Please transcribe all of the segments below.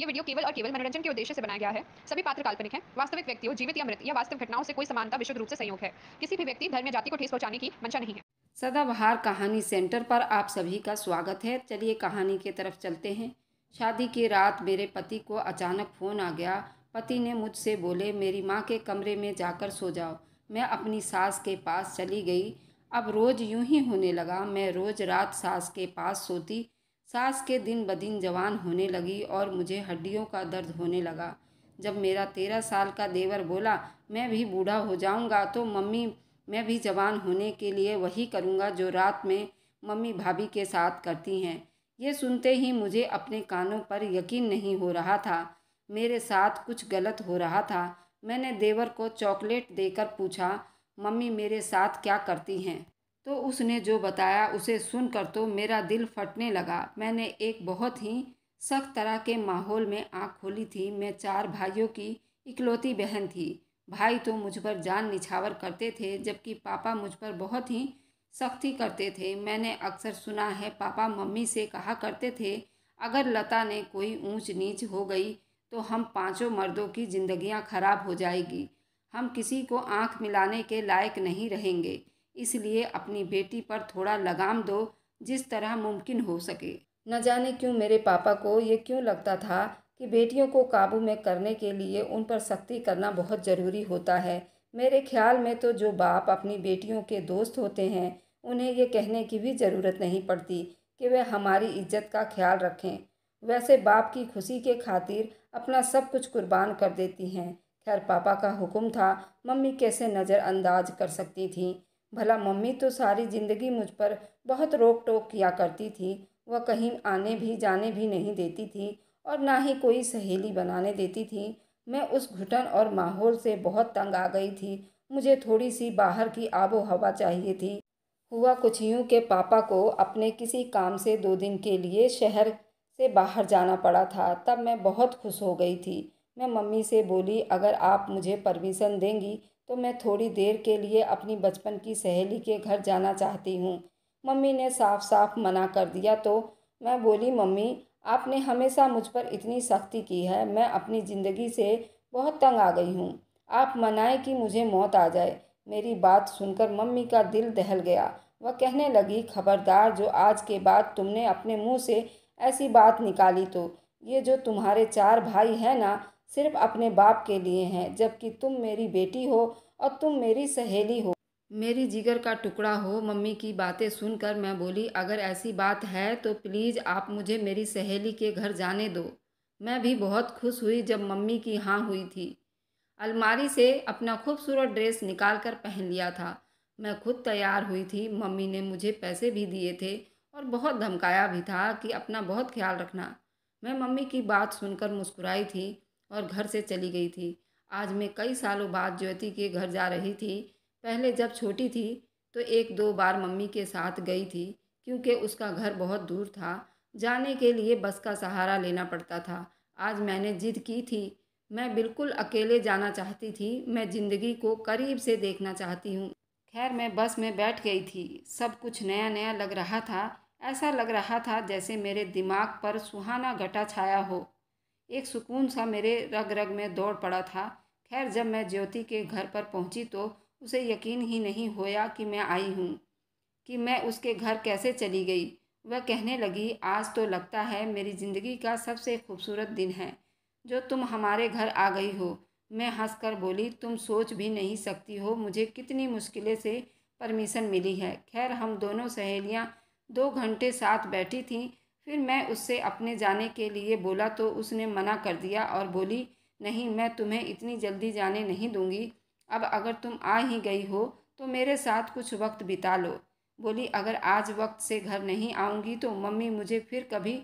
ये वीडियो केवल और केवल मनोरंजन के उद्देश्य से बनाया गया है सभी पात्र काल्पनिक हैं वास्तविक व्यक्ति हो जीवित या मृत या वास्तविक घटनाओं से कोई समानता विशुद्ध रूप से संयोग है किसी भी व्यक्ति धर्म जाति को ठेस पहुंचाने की मंशा नहीं है सदाबहार कहानी सेंटर पर आप सभी का स्वागत है चलिए कहानी की तरफ चलते हैं शादी की रात मेरे पति को अचानक फ़ोन आ गया पति ने मुझसे बोले मेरी माँ के कमरे में जाकर सो जाओ मैं अपनी सास के पास चली गई अब रोज़ यूं ही होने लगा मैं रोज़ रात सास के पास सोती सास के दिन ब दिन जवान होने लगी और मुझे हड्डियों का दर्द होने लगा जब मेरा तेरह साल का देवर बोला मैं भी बूढ़ा हो जाऊंगा तो मम्मी मैं भी जवान होने के लिए वही करूंगा जो रात में मम्मी भाभी के साथ करती हैं ये सुनते ही मुझे अपने कानों पर यकीन नहीं हो रहा था मेरे साथ कुछ गलत हो रहा था मैंने देवर को चॉकलेट देकर पूछा मम्मी मेरे साथ क्या करती हैं तो उसने जो बताया उसे सुनकर तो मेरा दिल फटने लगा मैंने एक बहुत ही सख्त तरह के माहौल में आँख खोली थी मैं चार भाइयों की इकलौती बहन थी भाई तो मुझ पर जान निछावर करते थे जबकि पापा मुझ पर बहुत ही सख्ती करते थे मैंने अक्सर सुना है पापा मम्मी से कहा करते थे अगर लता ने कोई ऊंच नीच हो गई तो हम पांचों मर्दों की जिंदगियां खराब हो जाएगी हम किसी को आंख मिलाने के लायक नहीं रहेंगे इसलिए अपनी बेटी पर थोड़ा लगाम दो जिस तरह मुमकिन हो सके न जाने क्यों मेरे पापा को ये क्यों लगता था कि बेटियों को काबू में करने के लिए उन पर सख्ती करना बहुत ज़रूरी होता है मेरे ख्याल में तो जो बाप अपनी बेटियों के दोस्त होते हैं उन्हें ये कहने की भी ज़रूरत नहीं पड़ती कि वह हमारी इज्जत का ख्याल रखें वैसे बाप की खुशी के खातिर अपना सब कुछ कुर्बान कर देती हैं खैर पापा का हुक्म था मम्मी कैसे नज़रअंदाज कर सकती थी भला मम्मी तो सारी ज़िंदगी मुझ पर बहुत रोक टोक किया करती थी वह कहीं आने भी जाने भी नहीं देती थी और ना ही कोई सहेली बनाने देती थी मैं उस घुटन और माहौल से बहुत तंग आ गई थी मुझे थोड़ी सी बाहर की आबो हवा चाहिए थी हुआ कुछ यूँ के पापा को अपने किसी काम से दो दिन के लिए शहर से बाहर जाना पड़ा था तब मैं बहुत खुश हो गई थी मैं मम्मी से बोली अगर आप मुझे परमिशन देंगी तो मैं थोड़ी देर के लिए अपनी बचपन की सहेली के घर जाना चाहती हूँ मम्मी ने साफ साफ मना कर दिया तो मैं बोली मम्मी आपने हमेशा मुझ पर इतनी सख्ती की है मैं अपनी ज़िंदगी से बहुत तंग आ गई हूँ आप मनाएं कि मुझे मौत आ जाए मेरी बात सुनकर मम्मी का दिल दहल गया वह कहने लगी खबरदार जो आज के बाद तुमने अपने मुंह से ऐसी बात निकाली तो ये जो तुम्हारे चार भाई हैं ना सिर्फ अपने बाप के लिए हैं जबकि तुम मेरी बेटी हो और तुम मेरी सहेली हो मेरी जिगर का टुकड़ा हो मम्मी की बातें सुनकर मैं बोली अगर ऐसी बात है तो प्लीज़ आप मुझे मेरी सहेली के घर जाने दो मैं भी बहुत खुश हुई जब मम्मी की हाँ हुई थी अलमारी से अपना खूबसूरत ड्रेस निकाल कर पहन लिया था मैं खुद तैयार हुई थी मम्मी ने मुझे पैसे भी दिए थे और बहुत धमकाया भी था कि अपना बहुत ख्याल रखना मैं मम्मी की बात सुनकर मुस्कुराई थी और घर से चली गई थी आज मैं कई सालों बाद ज्योति के घर जा रही थी पहले जब छोटी थी तो एक दो बार मम्मी के साथ गई थी क्योंकि उसका घर बहुत दूर था जाने के लिए बस का सहारा लेना पड़ता था आज मैंने जिद की थी मैं बिल्कुल अकेले जाना चाहती थी मैं ज़िंदगी को करीब से देखना चाहती हूँ खैर मैं बस में बैठ गई थी सब कुछ नया नया लग रहा था ऐसा लग रहा था जैसे मेरे दिमाग पर सुहाना घटा छाया हो एक सुकून सा मेरे रग रग में दौड़ पड़ा था खैर जब मैं ज्योति के घर पर पहुंची तो उसे यकीन ही नहीं होया कि मैं आई हूँ कि मैं उसके घर कैसे चली गई वह कहने लगी आज तो लगता है मेरी ज़िंदगी का सबसे खूबसूरत दिन है जो तुम हमारे घर आ गई हो मैं हंस बोली तुम सोच भी नहीं सकती हो मुझे कितनी मुश्किलें से परमिशन मिली है खैर हम दोनों सहेलियां दो घंटे साथ बैठी थीं फिर मैं उससे अपने जाने के लिए बोला तो उसने मना कर दिया और बोली नहीं मैं तुम्हें इतनी जल्दी जाने नहीं दूंगी अब अगर तुम आ ही गई हो तो मेरे साथ कुछ वक्त बिता लो बोली अगर आज वक्त से घर नहीं आऊँगी तो मम्मी मुझे फिर कभी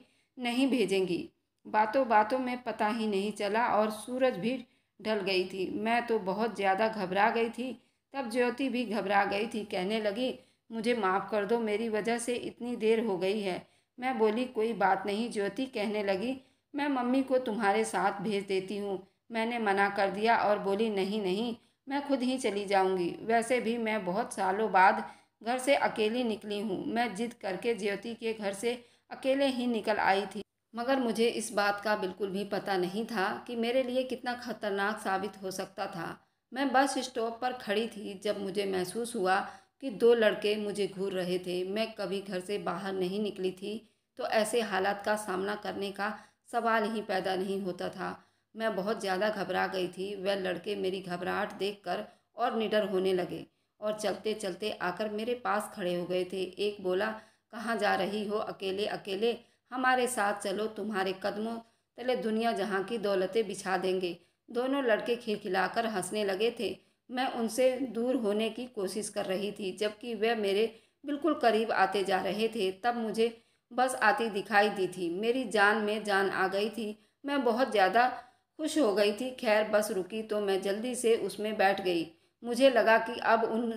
नहीं भेजेंगी बातों बातों में पता ही नहीं चला और सूरज भी ढल गई थी मैं तो बहुत ज़्यादा घबरा गई थी तब ज्योति भी घबरा गई थी कहने लगी मुझे माफ़ कर दो मेरी वजह से इतनी देर हो गई है मैं बोली कोई बात नहीं ज्योति कहने लगी मैं मम्मी को तुम्हारे साथ भेज देती हूँ मैंने मना कर दिया और बोली नहीं नहीं मैं खुद ही चली जाऊँगी वैसे भी मैं बहुत सालों बाद घर से अकेली निकली हूँ मैं जिद करके ज्योति के घर से अकेले ही निकल आई थी मगर मुझे इस बात का बिल्कुल भी पता नहीं था कि मेरे लिए कितना खतरनाक साबित हो सकता था मैं बस स्टॉप पर खड़ी थी जब मुझे महसूस हुआ कि दो लड़के मुझे घूर रहे थे मैं कभी घर से बाहर नहीं निकली थी तो ऐसे हालात का सामना करने का सवाल ही पैदा नहीं होता था मैं बहुत ज़्यादा घबरा गई थी वह लड़के मेरी घबराहट देखकर और निडर होने लगे और चलते चलते आकर मेरे पास खड़े हो गए थे एक बोला कहाँ जा रही हो अकेले अकेले हमारे साथ चलो तुम्हारे कदमों तले दुनिया जहाँ की दौलतें बिछा देंगे दोनों लड़के खिलखिलाकर हंसने लगे थे मैं उनसे दूर होने की कोशिश कर रही थी जबकि वे मेरे बिल्कुल करीब आते जा रहे थे तब मुझे बस आती दिखाई दी थी मेरी जान में जान आ गई थी मैं बहुत ज़्यादा खुश हो गई थी खैर बस रुकी तो मैं जल्दी से उसमें बैठ गई मुझे लगा कि अब उन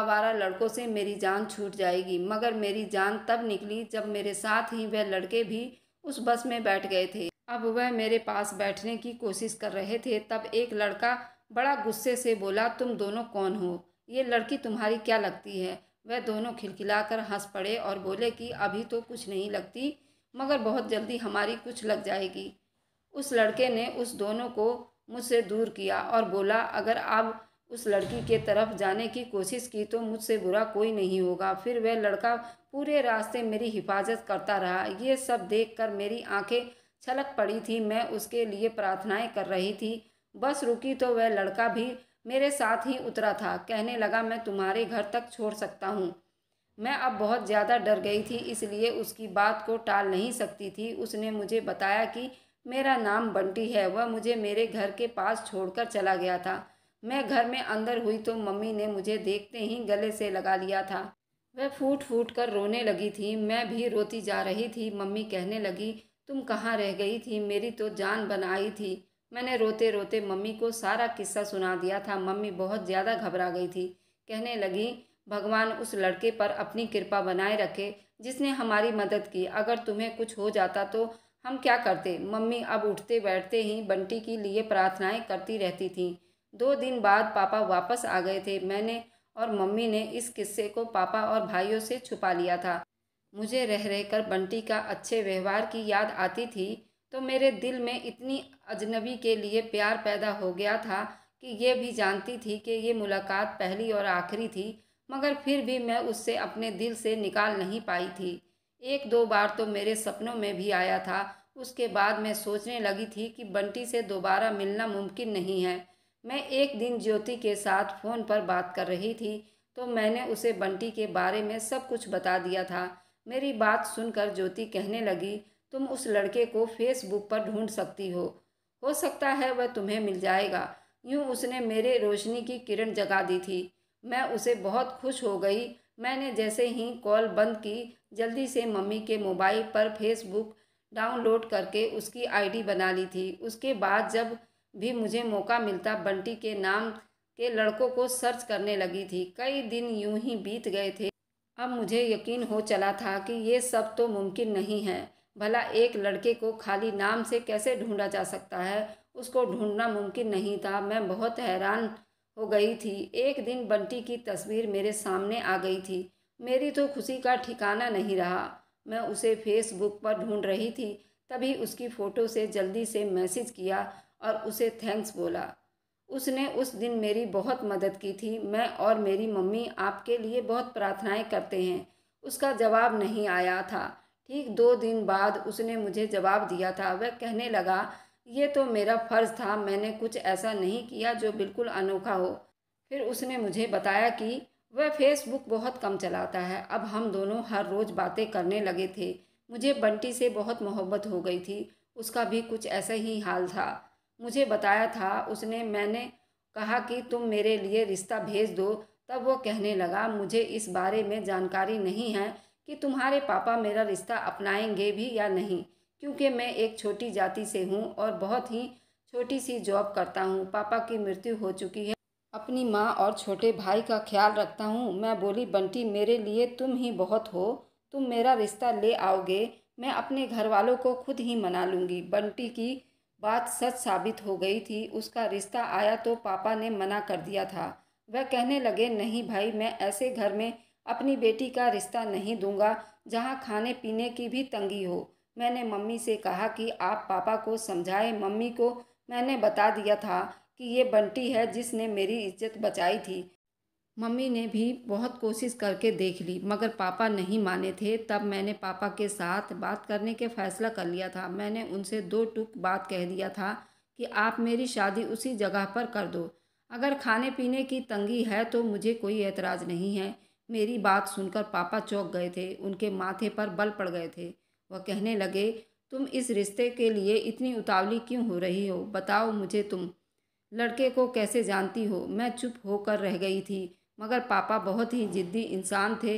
आवारा लड़कों से मेरी जान छूट जाएगी मगर मेरी जान तब निकली जब मेरे साथ ही वह लड़के भी उस बस में बैठ गए थे अब वह मेरे पास बैठने की कोशिश कर रहे थे तब एक लड़का बड़ा गुस्से से बोला तुम दोनों कौन हो ये लड़की तुम्हारी क्या लगती है वह दोनों खिलखिलाकर हंस पड़े और बोले कि अभी तो कुछ नहीं लगती मगर बहुत जल्दी हमारी कुछ लग जाएगी उस लड़के ने उस दोनों को मुझसे दूर किया और बोला अगर आप उस लड़की के तरफ जाने की कोशिश की तो मुझसे बुरा कोई नहीं होगा फिर वह लड़का पूरे रास्ते मेरी हिफाजत करता रहा ये सब देखकर मेरी आंखें छलक पड़ी थी मैं उसके लिए प्रार्थनाएं कर रही थी बस रुकी तो वह लड़का भी मेरे साथ ही उतरा था कहने लगा मैं तुम्हारे घर तक छोड़ सकता हूँ मैं अब बहुत ज़्यादा डर गई थी इसलिए उसकी बात को टाल नहीं सकती थी उसने मुझे बताया कि मेरा नाम बंटी है वह मुझे मेरे घर के पास छोड़कर चला गया था मैं घर में अंदर हुई तो मम्मी ने मुझे देखते ही गले से लगा लिया था वह फूट फूट कर रोने लगी थी मैं भी रोती जा रही थी मम्मी कहने लगी तुम कहाँ रह गई थी मेरी तो जान बनाई थी मैंने रोते रोते मम्मी को सारा किस्सा सुना दिया था मम्मी बहुत ज़्यादा घबरा गई थी कहने लगी भगवान उस लड़के पर अपनी कृपा बनाए रखे जिसने हमारी मदद की अगर तुम्हें कुछ हो जाता तो हम क्या करते मम्मी अब उठते बैठते ही बंटी के लिए प्रार्थनाएं करती रहती थी दो दिन बाद पापा वापस आ गए थे मैंने और मम्मी ने इस किस्से को पापा और भाइयों से छुपा लिया था मुझे रह रहकर बंटी का अच्छे व्यवहार की याद आती थी तो मेरे दिल में इतनी अजनबी के लिए प्यार पैदा हो गया था कि ये भी जानती थी कि ये मुलाकात पहली और आखिरी थी मगर फिर भी मैं उससे अपने दिल से निकाल नहीं पाई थी एक दो बार तो मेरे सपनों में भी आया था उसके बाद मैं सोचने लगी थी कि बंटी से दोबारा मिलना मुमकिन नहीं है मैं एक दिन ज्योति के साथ फ़ोन पर बात कर रही थी तो मैंने उसे बंटी के बारे में सब कुछ बता दिया था मेरी बात सुनकर ज्योति कहने लगी तुम उस लड़के को फेसबुक पर ढूंढ सकती हो हो सकता है वह तुम्हें मिल जाएगा यूँ उसने मेरे रोशनी की किरण जगा दी थी मैं उसे बहुत खुश हो गई मैंने जैसे ही कॉल बंद की जल्दी से मम्मी के मोबाइल पर फेसबुक डाउनलोड करके उसकी आईडी बना ली थी उसके बाद जब भी मुझे मौका मिलता बंटी के नाम के लड़कों को सर्च करने लगी थी कई दिन यूं ही बीत गए थे अब मुझे यकीन हो चला था कि ये सब तो मुमकिन नहीं है भला एक लड़के को खाली नाम से कैसे ढूंढा जा सकता है उसको ढूंढना मुमकिन नहीं था मैं बहुत हैरान हो गई थी एक दिन बंटी की तस्वीर मेरे सामने आ गई थी मेरी तो खुशी का ठिकाना नहीं रहा मैं उसे फेसबुक पर ढूंढ रही थी तभी उसकी फ़ोटो से जल्दी से मैसेज किया और उसे थैंक्स बोला उसने उस दिन मेरी बहुत मदद की थी मैं और मेरी मम्मी आपके लिए बहुत प्रार्थनाएं करते हैं उसका जवाब नहीं आया था ठीक दो दिन बाद उसने मुझे जवाब दिया था वह कहने लगा ये तो मेरा फ़र्ज़ था मैंने कुछ ऐसा नहीं किया जो बिल्कुल अनोखा हो फिर उसने मुझे बताया कि वह फेसबुक बहुत कम चलाता है अब हम दोनों हर रोज़ बातें करने लगे थे मुझे बंटी से बहुत मोहब्बत हो गई थी उसका भी कुछ ऐसा ही हाल था मुझे बताया था उसने मैंने कहा कि तुम मेरे लिए रिश्ता भेज दो तब वो कहने लगा मुझे इस बारे में जानकारी नहीं है कि तुम्हारे पापा मेरा रिश्ता अपनाएंगे भी या नहीं क्योंकि मैं एक छोटी जाति से हूँ और बहुत ही छोटी सी जॉब करता हूँ पापा की मृत्यु हो चुकी है अपनी माँ और छोटे भाई का ख्याल रखता हूँ मैं बोली बंटी मेरे लिए तुम ही बहुत हो तुम मेरा रिश्ता ले आओगे मैं अपने घर वालों को खुद ही मना लूँगी बंटी की बात सच साबित हो गई थी उसका रिश्ता आया तो पापा ने मना कर दिया था वह कहने लगे नहीं भाई मैं ऐसे घर में अपनी बेटी का रिश्ता नहीं दूंगा जहाँ खाने पीने की भी तंगी हो मैंने मम्मी से कहा कि आप पापा को समझाएं मम्मी को मैंने बता दिया था कि ये बंटी है जिसने मेरी इज्जत बचाई थी मम्मी ने भी बहुत कोशिश करके देख ली मगर पापा नहीं माने थे तब मैंने पापा के साथ बात करने के फैसला कर लिया था मैंने उनसे दो टुक बात कह दिया था कि आप मेरी शादी उसी जगह पर कर दो अगर खाने पीने की तंगी है तो मुझे कोई एतराज़ नहीं है मेरी बात सुनकर पापा चौंक गए थे उनके माथे पर बल पड़ गए थे वह कहने लगे तुम इस रिश्ते के लिए इतनी उतावली क्यों हो रही हो बताओ मुझे तुम लड़के को कैसे जानती हो मैं चुप होकर रह गई थी मगर पापा बहुत ही ज़िद्दी इंसान थे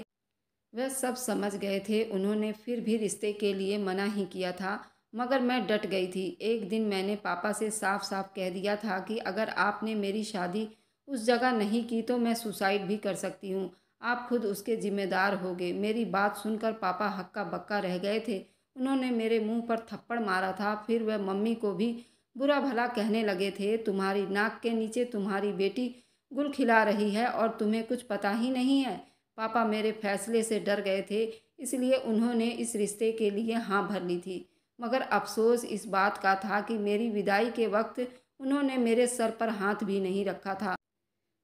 वह सब समझ गए थे उन्होंने फिर भी रिश्ते के लिए मना ही किया था मगर मैं डट गई थी एक दिन मैंने पापा से साफ साफ कह दिया था कि अगर आपने मेरी शादी उस जगह नहीं की तो मैं सुसाइड भी कर सकती हूँ आप खुद उसके जिम्मेदार होगे मेरी बात सुनकर पापा हक्का बक्का रह गए थे उन्होंने मेरे मुंह पर थप्पड़ मारा था फिर वह मम्मी को भी बुरा भला कहने लगे थे तुम्हारी नाक के नीचे तुम्हारी बेटी गुल खिला रही है और तुम्हें कुछ पता ही नहीं है पापा मेरे फैसले से डर गए थे इसलिए उन्होंने इस रिश्ते के लिए हाँ भर ली थी मगर अफसोस इस बात का था कि मेरी विदाई के वक्त उन्होंने मेरे सर पर हाथ भी नहीं रखा था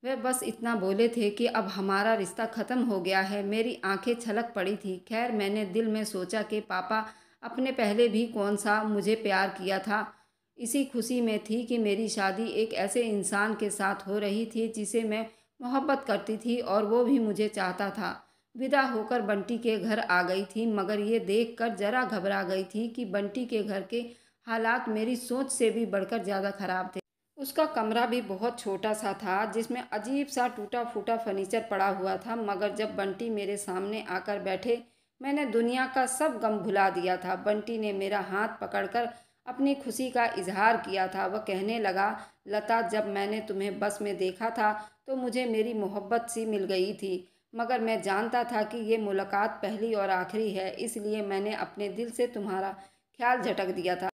वह बस इतना बोले थे कि अब हमारा रिश्ता ख़त्म हो गया है मेरी आंखें छलक पड़ी थी खैर मैंने दिल में सोचा कि पापा अपने पहले भी कौन सा मुझे प्यार किया था इसी खुशी में थी कि मेरी शादी एक ऐसे इंसान के साथ हो रही थी जिसे मैं मोहब्बत करती थी और वो भी मुझे चाहता था विदा होकर बंटी के घर आ गई थी मगर ये देख कर ज़रा घबरा गई थी कि बंटी के घर के हालात मेरी सोच से भी बढ़कर ज़्यादा ख़राब थे उसका कमरा भी बहुत छोटा सा था जिसमें अजीब सा टूटा फूटा फर्नीचर पड़ा हुआ था मगर जब बंटी मेरे सामने आकर बैठे मैंने दुनिया का सब गम भुला दिया था बंटी ने मेरा हाथ पकड़कर अपनी खुशी का इजहार किया था वह कहने लगा लता जब मैंने तुम्हें बस में देखा था तो मुझे मेरी मोहब्बत सी मिल गई थी मगर मैं जानता था कि ये मुलाकात पहली और आखिरी है इसलिए मैंने अपने दिल से तुम्हारा ख्याल झटक दिया था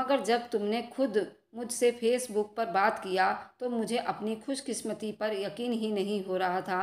मगर जब तुमने खुद मुझसे फेसबुक पर बात किया तो मुझे अपनी खुशकिस्मती पर यकीन ही नहीं हो रहा था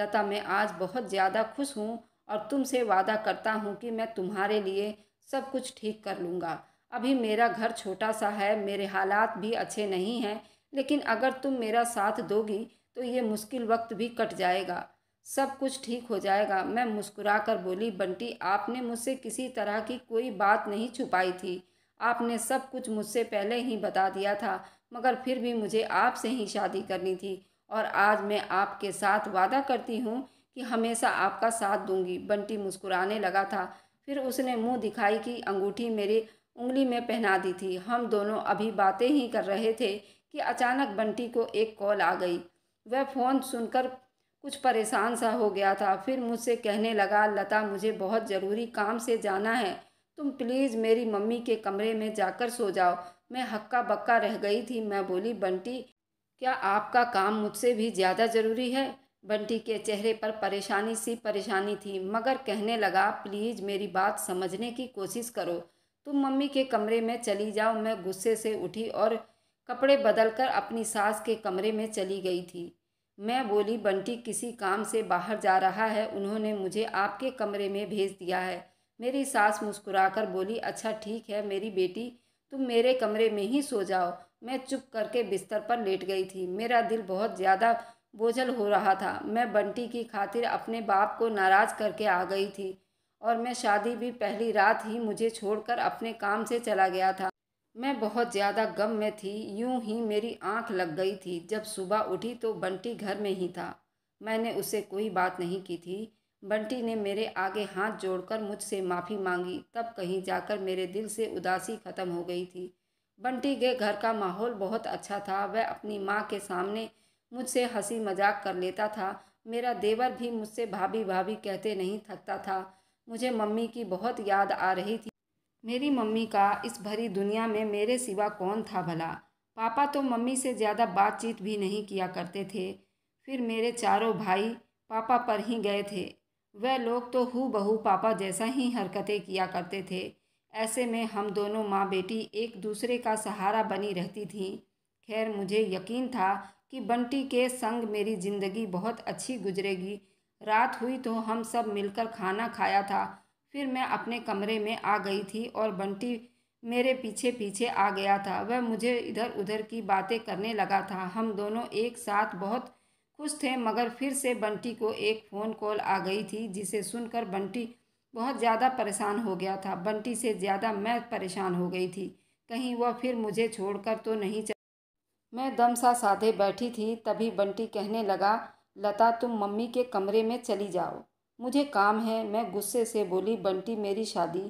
लता मैं आज बहुत ज़्यादा खुश हूँ और तुमसे वादा करता हूँ कि मैं तुम्हारे लिए सब कुछ ठीक कर लूँगा अभी मेरा घर छोटा सा है मेरे हालात भी अच्छे नहीं हैं लेकिन अगर तुम मेरा साथ दोगी तो ये मुश्किल वक्त भी कट जाएगा सब कुछ ठीक हो जाएगा मैं मुस्कुरा कर बोली बंटी आपने मुझसे किसी तरह की कोई बात नहीं छुपाई थी आपने सब कुछ मुझसे पहले ही बता दिया था मगर फिर भी मुझे आपसे ही शादी करनी थी और आज मैं आपके साथ वादा करती हूँ कि हमेशा आपका साथ दूंगी बंटी मुस्कुराने लगा था फिर उसने मुंह दिखाई कि अंगूठी मेरी उंगली में पहना दी थी हम दोनों अभी बातें ही कर रहे थे कि अचानक बंटी को एक कॉल आ गई वह फ़ोन सुनकर कुछ परेशान सा हो गया था फिर मुझसे कहने लगा लता मुझे बहुत ज़रूरी काम से जाना है तुम प्लीज़ मेरी मम्मी के कमरे में जाकर सो जाओ मैं हक्का बक्का रह गई थी मैं बोली बंटी क्या आपका काम मुझसे भी ज़्यादा ज़रूरी है बंटी के चेहरे पर परेशानी सी परेशानी थी मगर कहने लगा प्लीज़ मेरी बात समझने की कोशिश करो तुम मम्मी के कमरे में चली जाओ मैं गुस्से से उठी और कपड़े बदलकर अपनी सास के कमरे में चली गई थी मैं बोली बंटी किसी काम से बाहर जा रहा है उन्होंने मुझे आपके कमरे में भेज दिया है मेरी सास मुस्कुराकर बोली अच्छा ठीक है मेरी बेटी तुम मेरे कमरे में ही सो जाओ मैं चुप करके बिस्तर पर लेट गई थी मेरा दिल बहुत ज़्यादा बोझल हो रहा था मैं बंटी की खातिर अपने बाप को नाराज़ करके आ गई थी और मैं शादी भी पहली रात ही मुझे छोड़कर अपने काम से चला गया था मैं बहुत ज़्यादा गम में थी यूं ही मेरी आंख लग गई थी जब सुबह उठी तो बंटी घर में ही था मैंने उससे कोई बात नहीं की थी बंटी ने मेरे आगे हाथ जोड़कर मुझसे माफ़ी मांगी तब कहीं जाकर मेरे दिल से उदासी ख़त्म हो गई थी बंटी के घर का माहौल बहुत अच्छा था वह अपनी माँ के सामने मुझसे हंसी मजाक कर लेता था मेरा देवर भी मुझसे भाभी भाभी कहते नहीं थकता था मुझे मम्मी की बहुत याद आ रही थी मेरी मम्मी का इस भरी दुनिया में मेरे सिवा कौन था भला पापा तो मम्मी से ज़्यादा बातचीत भी नहीं किया करते थे फिर मेरे चारों भाई पापा पर ही गए थे वह लोग तो हु बहू पापा जैसा ही हरकतें किया करते थे ऐसे में हम दोनों माँ बेटी एक दूसरे का सहारा बनी रहती थीं खैर मुझे यकीन था कि बंटी के संग मेरी ज़िंदगी बहुत अच्छी गुजरेगी रात हुई तो हम सब मिलकर खाना खाया था फिर मैं अपने कमरे में आ गई थी और बंटी मेरे पीछे पीछे आ गया था वह मुझे इधर उधर की बातें करने लगा था हम दोनों एक साथ बहुत खुश थे मगर फिर से बंटी को एक फ़ोन कॉल आ गई थी जिसे सुनकर बंटी बहुत ज़्यादा परेशान हो गया था बंटी से ज़्यादा मैं परेशान हो गई थी कहीं वह फिर मुझे छोड़कर तो नहीं चल मैं दम सा साधे बैठी थी तभी बंटी कहने लगा लता तुम मम्मी के कमरे में चली जाओ मुझे काम है मैं गुस्से से बोली बंटी मेरी शादी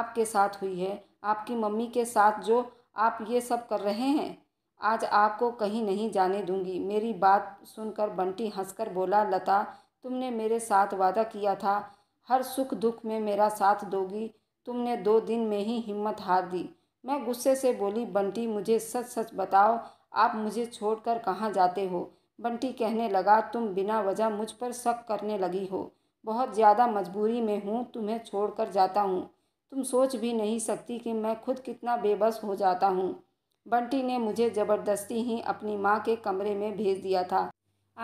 आपके साथ हुई है आपकी मम्मी के साथ जो आप ये सब कर रहे हैं आज आपको कहीं नहीं जाने दूंगी मेरी बात सुनकर बंटी हंसकर बोला लता तुमने मेरे साथ वादा किया था हर सुख दुख में मेरा साथ दोगी तुमने दो दिन में ही हिम्मत हार दी मैं गुस्से से बोली बंटी मुझे सच सच बताओ आप मुझे छोड़कर कहाँ जाते हो बंटी कहने लगा तुम बिना वजह मुझ पर शक करने लगी हो बहुत ज़्यादा मजबूरी में हूँ तुम्हें छोड़कर जाता हूँ तुम सोच भी नहीं सकती कि मैं खुद कितना बेबस हो जाता हूँ बंटी ने मुझे ज़बरदस्ती ही अपनी माँ के कमरे में भेज दिया था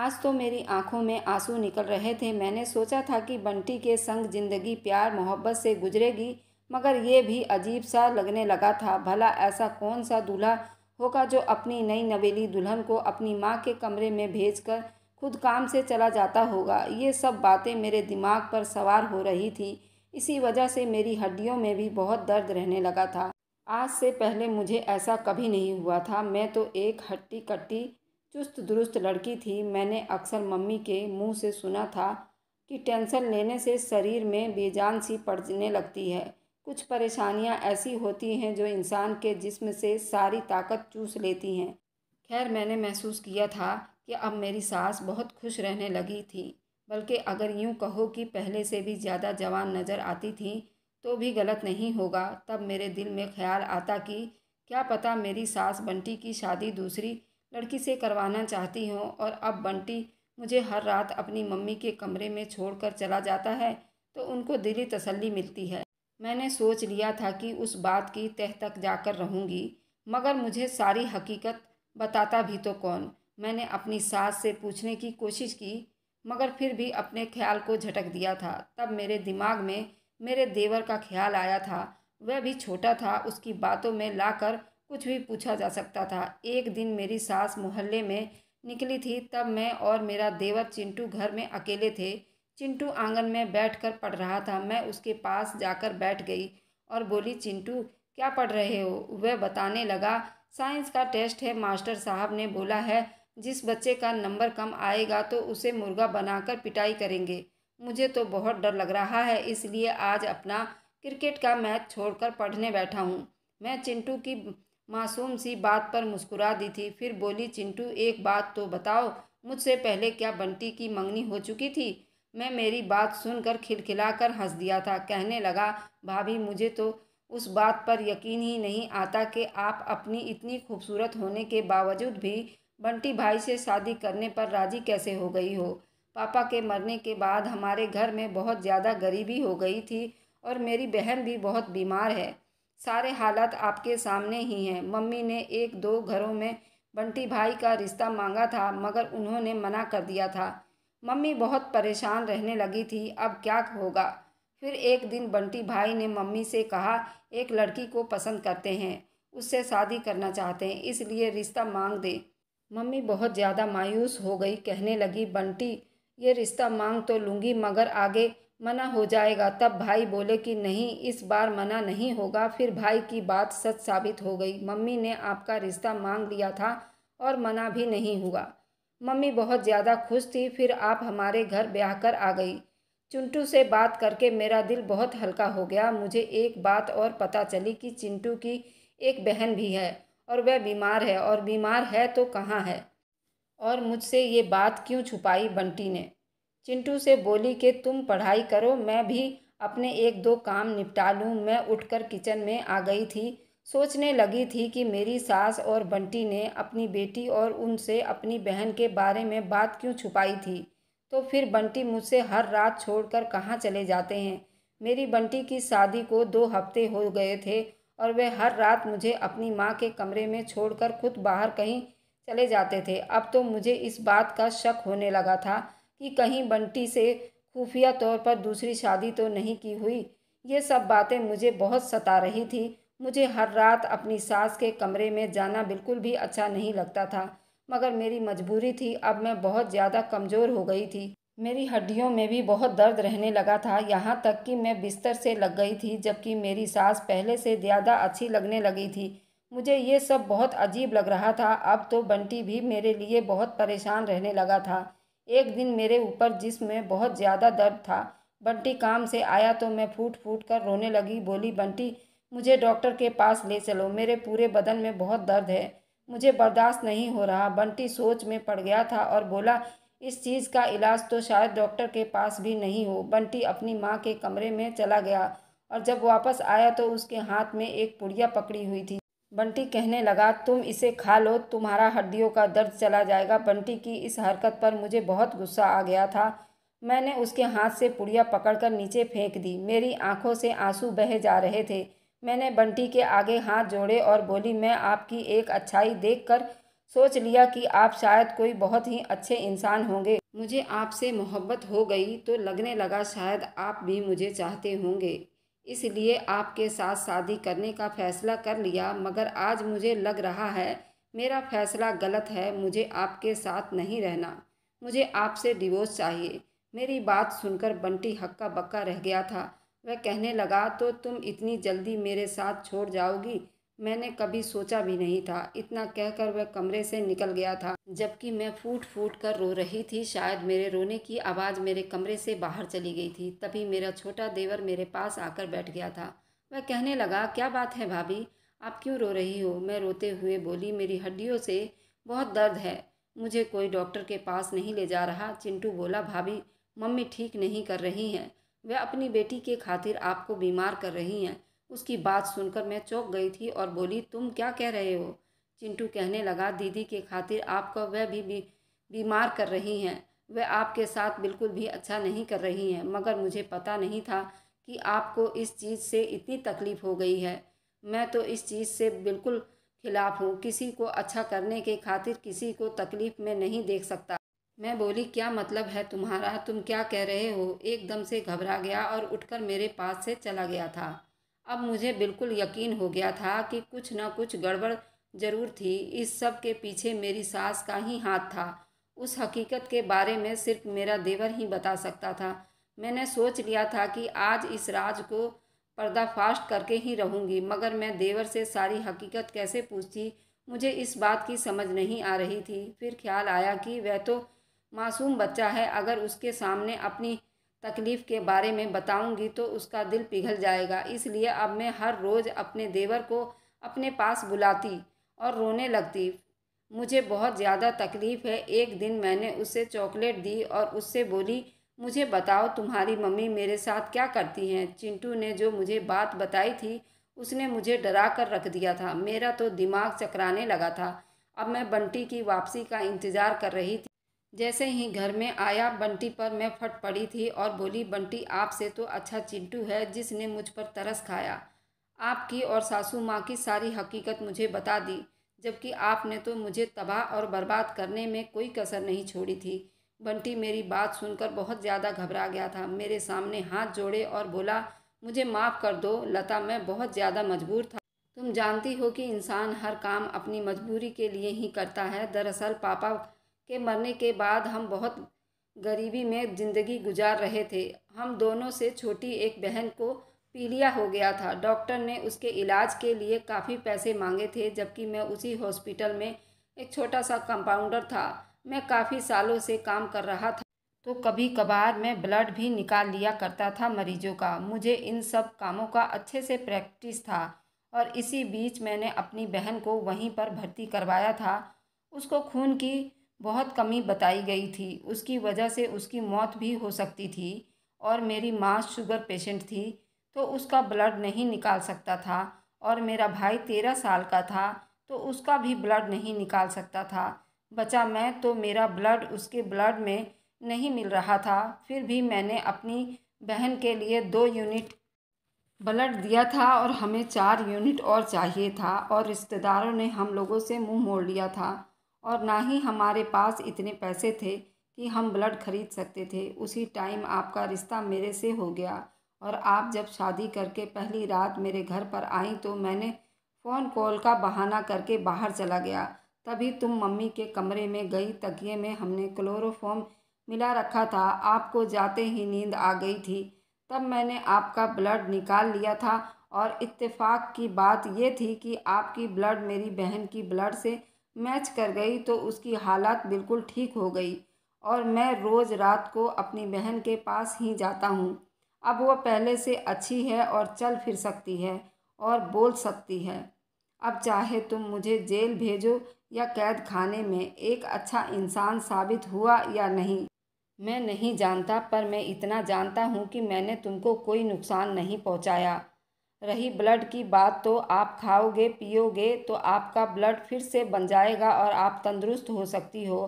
आज तो मेरी आंखों में आंसू निकल रहे थे मैंने सोचा था कि बंटी के संग जिंदगी प्यार मोहब्बत से गुजरेगी मगर ये भी अजीब सा लगने लगा था भला ऐसा कौन सा दूल्हा होगा जो अपनी नई नवेली दुल्हन को अपनी माँ के कमरे में कर खुद काम से चला जाता होगा ये सब बातें मेरे दिमाग पर सवार हो रही थी इसी वजह से मेरी हड्डियों में भी बहुत दर्द रहने लगा था आज से पहले मुझे ऐसा कभी नहीं हुआ था मैं तो एक हट्टी कट्टी चुस्त दुरुस्त लड़की थी मैंने अक्सर मम्मी के मुंह से सुना था कि टेंशन लेने से शरीर में बेजान सी पड़ने लगती है कुछ परेशानियां ऐसी होती हैं जो इंसान के जिस्म से सारी ताकत चूस लेती हैं खैर मैंने महसूस किया था कि अब मेरी सास बहुत खुश रहने लगी थी बल्कि अगर यूं कहो कि पहले से भी ज़्यादा जवान नज़र आती थी तो भी गलत नहीं होगा तब मेरे दिल में ख्याल आता कि क्या पता मेरी सास बंटी की शादी दूसरी लड़की से करवाना चाहती हो और अब बंटी मुझे हर रात अपनी मम्मी के कमरे में छोड़कर चला जाता है तो उनको दिली तसल्ली मिलती है मैंने सोच लिया था कि उस बात की तह तक जाकर रहूँगी मगर मुझे सारी हकीकत बताता भी तो कौन मैंने अपनी सास से पूछने की कोशिश की मगर फिर भी अपने ख्याल को झटक दिया था तब मेरे दिमाग में मेरे देवर का ख्याल आया था वह भी छोटा था उसकी बातों में लाकर कुछ भी पूछा जा सकता था एक दिन मेरी सास मोहल्ले में निकली थी तब मैं और मेरा देवर चिंटू घर में अकेले थे चिंटू आंगन में बैठकर पढ़ रहा था मैं उसके पास जाकर बैठ गई और बोली चिंटू क्या पढ़ रहे हो वह बताने लगा साइंस का टेस्ट है मास्टर साहब ने बोला है जिस बच्चे का नंबर कम आएगा तो उसे मुर्गा बनाकर पिटाई करेंगे मुझे तो बहुत डर लग रहा है इसलिए आज अपना क्रिकेट का मैच छोड़कर पढ़ने बैठा हूँ मैं चिंटू की मासूम सी बात पर मुस्कुरा दी थी फिर बोली चिंटू एक बात तो बताओ मुझसे पहले क्या बंटी की मंगनी हो चुकी थी मैं मेरी बात सुनकर खिलखिलाकर हंस दिया था कहने लगा भाभी मुझे तो उस बात पर यकीन ही नहीं आता कि आप अपनी इतनी खूबसूरत होने के बावजूद भी बंटी भाई से शादी करने पर राजी कैसे हो गई हो पापा के मरने के बाद हमारे घर में बहुत ज़्यादा गरीबी हो गई थी और मेरी बहन भी बहुत बीमार है सारे हालात आपके सामने ही हैं मम्मी ने एक दो घरों में बंटी भाई का रिश्ता मांगा था मगर उन्होंने मना कर दिया था मम्मी बहुत परेशान रहने लगी थी अब क्या होगा फिर एक दिन बंटी भाई ने मम्मी से कहा एक लड़की को पसंद करते हैं उससे शादी करना चाहते हैं इसलिए रिश्ता मांग दे मम्मी बहुत ज़्यादा मायूस हो गई कहने लगी बंटी ये रिश्ता मांग तो लूँगी मगर आगे मना हो जाएगा तब भाई बोले कि नहीं इस बार मना नहीं होगा फिर भाई की बात सच साबित हो गई मम्मी ने आपका रिश्ता मांग लिया था और मना भी नहीं हुआ मम्मी बहुत ज़्यादा खुश थी फिर आप हमारे घर ब्याह कर आ गई चिंटू से बात करके मेरा दिल बहुत हल्का हो गया मुझे एक बात और पता चली कि चिंटू की एक बहन भी है और वह बीमार है और बीमार है तो कहाँ है और मुझसे ये बात क्यों छुपाई बंटी ने चिंटू से बोली कि तुम पढ़ाई करो मैं भी अपने एक दो काम निपटा लूँ मैं उठकर किचन में आ गई थी सोचने लगी थी कि मेरी सास और बंटी ने अपनी बेटी और उनसे अपनी बहन के बारे में बात क्यों छुपाई थी तो फिर बंटी मुझसे हर रात छोड़कर कहाँ चले जाते हैं मेरी बंटी की शादी को दो हफ्ते हो गए थे और वह हर रात मुझे अपनी माँ के कमरे में छोड़कर खुद बाहर कहीं चले जाते थे अब तो मुझे इस बात का शक होने लगा था कि कहीं बंटी से खुफिया तौर पर दूसरी शादी तो नहीं की हुई ये सब बातें मुझे बहुत सता रही थी मुझे हर रात अपनी सास के कमरे में जाना बिल्कुल भी अच्छा नहीं लगता था मगर मेरी मजबूरी थी अब मैं बहुत ज़्यादा कमज़ोर हो गई थी मेरी हड्डियों में भी बहुत दर्द रहने लगा था यहाँ तक कि मैं बिस्तर से लग गई थी जबकि मेरी सास पहले से ज़्यादा अच्छी लगने लगी थी मुझे ये सब बहुत अजीब लग रहा था अब तो बंटी भी मेरे लिए बहुत परेशान रहने लगा था एक दिन मेरे ऊपर जिसमें बहुत ज़्यादा दर्द था बंटी काम से आया तो मैं फूट फूट कर रोने लगी बोली बंटी मुझे डॉक्टर के पास ले चलो मेरे पूरे बदन में बहुत दर्द है मुझे बर्दाश्त नहीं हो रहा बंटी सोच में पड़ गया था और बोला इस चीज़ का इलाज तो शायद डॉक्टर के पास भी नहीं हो बंटी अपनी माँ के कमरे में चला गया और जब वापस आया तो उसके हाथ में एक पुड़िया पकड़ी हुई थी बंटी कहने लगा तुम इसे खा लो तुम्हारा हड्डियों का दर्द चला जाएगा बंटी की इस हरकत पर मुझे बहुत गुस्सा आ गया था मैंने उसके हाथ से पुड़िया पकड़कर नीचे फेंक दी मेरी आंखों से आंसू बह जा रहे थे मैंने बंटी के आगे हाथ जोड़े और बोली मैं आपकी एक अच्छाई देखकर सोच लिया कि आप शायद कोई बहुत ही अच्छे इंसान होंगे मुझे आपसे मोहब्बत हो गई तो लगने लगा शायद आप भी मुझे चाहते होंगे इसलिए आपके साथ शादी करने का फैसला कर लिया मगर आज मुझे लग रहा है मेरा फैसला गलत है मुझे आपके साथ नहीं रहना मुझे आपसे डिवोर्स चाहिए मेरी बात सुनकर बंटी हक्का बक्का रह गया था वह कहने लगा तो तुम इतनी जल्दी मेरे साथ छोड़ जाओगी मैंने कभी सोचा भी नहीं था इतना कहकर वह कमरे से निकल गया था जबकि मैं फूट फूट कर रो रही थी शायद मेरे रोने की आवाज़ मेरे कमरे से बाहर चली गई थी तभी मेरा छोटा देवर मेरे पास आकर बैठ गया था वह कहने लगा क्या बात है भाभी आप क्यों रो रही हो मैं रोते हुए बोली मेरी हड्डियों से बहुत दर्द है मुझे कोई डॉक्टर के पास नहीं ले जा रहा चिंटू बोला भाभी मम्मी ठीक नहीं कर रही हैं वह अपनी बेटी के खातिर आपको बीमार कर रही हैं उसकी बात सुनकर मैं चौंक गई थी और बोली तुम क्या कह रहे हो चिंटू कहने लगा दीदी के खातिर आपका वह भी, बीमार कर रही हैं वह आपके साथ बिल्कुल भी अच्छा नहीं कर रही हैं मगर मुझे पता नहीं था कि आपको इस चीज़ से इतनी तकलीफ़ हो गई है मैं तो इस चीज़ से बिल्कुल खिलाफ हूँ किसी को अच्छा करने के खातिर किसी को तकलीफ़ में नहीं देख सकता मैं बोली क्या मतलब है तुम्हारा तुम क्या कह रहे हो एकदम से घबरा गया और उठकर मेरे पास से चला गया था अब मुझे बिल्कुल यकीन हो गया था कि कुछ न कुछ गड़बड़ जरूर थी इस सब के पीछे मेरी सास का ही हाथ था उस हकीकत के बारे में सिर्फ मेरा देवर ही बता सकता था मैंने सोच लिया था कि आज इस राज को पर्दाफाश करके ही रहूँगी मगर मैं देवर से सारी हकीकत कैसे पूछती मुझे इस बात की समझ नहीं आ रही थी फिर ख्याल आया कि वह तो मासूम बच्चा है अगर उसके सामने अपनी तकलीफ़ के बारे में बताऊंगी तो उसका दिल पिघल जाएगा इसलिए अब मैं हर रोज़ अपने देवर को अपने पास बुलाती और रोने लगती मुझे बहुत ज़्यादा तकलीफ़ है एक दिन मैंने उसे चॉकलेट दी और उससे बोली मुझे बताओ तुम्हारी मम्मी मेरे साथ क्या करती हैं चिंटू ने जो मुझे बात बताई थी उसने मुझे डरा कर रख दिया था मेरा तो दिमाग चकराने लगा था अब मैं बंटी की वापसी का इंतज़ार कर रही थी जैसे ही घर में आया बंटी पर मैं फट पड़ी थी और बोली बंटी आपसे तो अच्छा चिंटू है जिसने मुझ पर तरस खाया आपकी और सासू माँ की सारी हकीकत मुझे बता दी जबकि आपने तो मुझे तबाह और बर्बाद करने में कोई कसर नहीं छोड़ी थी बंटी मेरी बात सुनकर बहुत ज़्यादा घबरा गया था मेरे सामने हाथ जोड़े और बोला मुझे माफ़ कर दो लता मैं बहुत ज़्यादा मजबूर था तुम जानती हो कि इंसान हर काम अपनी मजबूरी के लिए ही करता है दरअसल पापा के मरने के बाद हम बहुत गरीबी में ज़िंदगी गुजार रहे थे हम दोनों से छोटी एक बहन को पीलिया हो गया था डॉक्टर ने उसके इलाज के लिए काफ़ी पैसे मांगे थे जबकि मैं उसी हॉस्पिटल में एक छोटा सा कंपाउंडर था मैं काफ़ी सालों से काम कर रहा था तो कभी कभार मैं ब्लड भी निकाल लिया करता था मरीजों का मुझे इन सब कामों का अच्छे से प्रैक्टिस था और इसी बीच मैंने अपनी बहन को वहीं पर भर्ती करवाया था उसको खून की बहुत कमी बताई गई थी उसकी वजह से उसकी मौत भी हो सकती थी और मेरी माँ शुगर पेशेंट थी तो उसका ब्लड नहीं निकाल सकता था और मेरा भाई तेरह साल का था तो उसका भी ब्लड नहीं निकाल सकता था बचा मैं तो मेरा ब्लड उसके ब्लड में नहीं मिल रहा था फिर भी मैंने अपनी बहन के लिए दो यूनिट ब्लड दिया था और हमें चार यूनिट और चाहिए था और रिश्तेदारों ने हम लोगों से मुंह मोड़ लिया था और ना ही हमारे पास इतने पैसे थे कि हम ब्लड खरीद सकते थे उसी टाइम आपका रिश्ता मेरे से हो गया और आप जब शादी करके पहली रात मेरे घर पर आई तो मैंने फ़ोन कॉल का बहाना करके बाहर चला गया तभी तुम मम्मी के कमरे में गई तकिए में हमने क्लोरोफॉम मिला रखा था आपको जाते ही नींद आ गई थी तब मैंने आपका ब्लड निकाल लिया था और इत्तेफाक की बात यह थी कि आपकी ब्लड मेरी बहन की ब्लड से मैच कर गई तो उसकी हालत बिल्कुल ठीक हो गई और मैं रोज़ रात को अपनी बहन के पास ही जाता हूँ अब वह पहले से अच्छी है और चल फिर सकती है और बोल सकती है अब चाहे तुम मुझे जेल भेजो या कैद खाने में एक अच्छा इंसान साबित हुआ या नहीं मैं नहीं जानता पर मैं इतना जानता हूँ कि मैंने तुमको कोई नुकसान नहीं पहुँचाया रही ब्लड की बात तो आप खाओगे पियोगे तो आपका ब्लड फिर से बन जाएगा और आप तंदुरुस्त हो सकती हो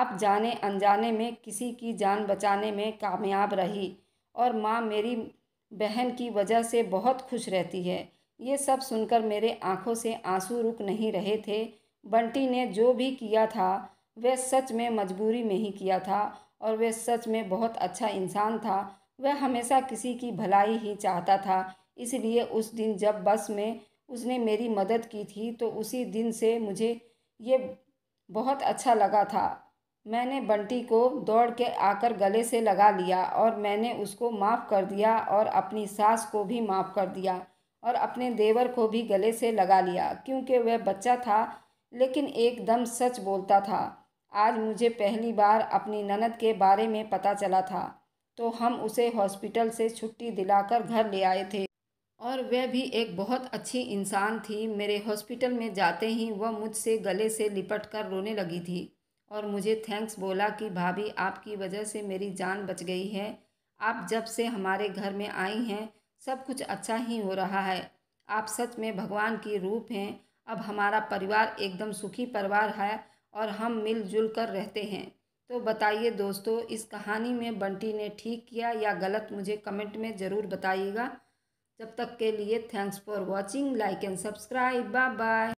आप जाने अनजाने में किसी की जान बचाने में कामयाब रही और माँ मेरी बहन की वजह से बहुत खुश रहती है ये सब सुनकर मेरे आंखों से आंसू रुक नहीं रहे थे बंटी ने जो भी किया था वह सच में मजबूरी में ही किया था और वह सच में बहुत अच्छा इंसान था वह हमेशा किसी की भलाई ही चाहता था इसलिए उस दिन जब बस में उसने मेरी मदद की थी तो उसी दिन से मुझे ये बहुत अच्छा लगा था मैंने बंटी को दौड़ के आकर गले से लगा लिया और मैंने उसको माफ़ कर दिया और अपनी सास को भी माफ़ कर दिया और अपने देवर को भी गले से लगा लिया क्योंकि वह बच्चा था लेकिन एकदम सच बोलता था आज मुझे पहली बार अपनी ननद के बारे में पता चला था तो हम उसे हॉस्पिटल से छुट्टी दिलाकर घर ले आए थे और वह भी एक बहुत अच्छी इंसान थी मेरे हॉस्पिटल में जाते ही वह मुझसे गले से लिपट कर रोने लगी थी और मुझे थैंक्स बोला कि भाभी आपकी वजह से मेरी जान बच गई है आप जब से हमारे घर में आई हैं सब कुछ अच्छा ही हो रहा है आप सच में भगवान की रूप हैं अब हमारा परिवार एकदम सुखी परिवार है और हम मिलजुल कर रहते हैं तो बताइए दोस्तों इस कहानी में बंटी ने ठीक किया या गलत मुझे कमेंट में ज़रूर बताइएगा जब तक के लिए thanks for watching like and subscribe bye bye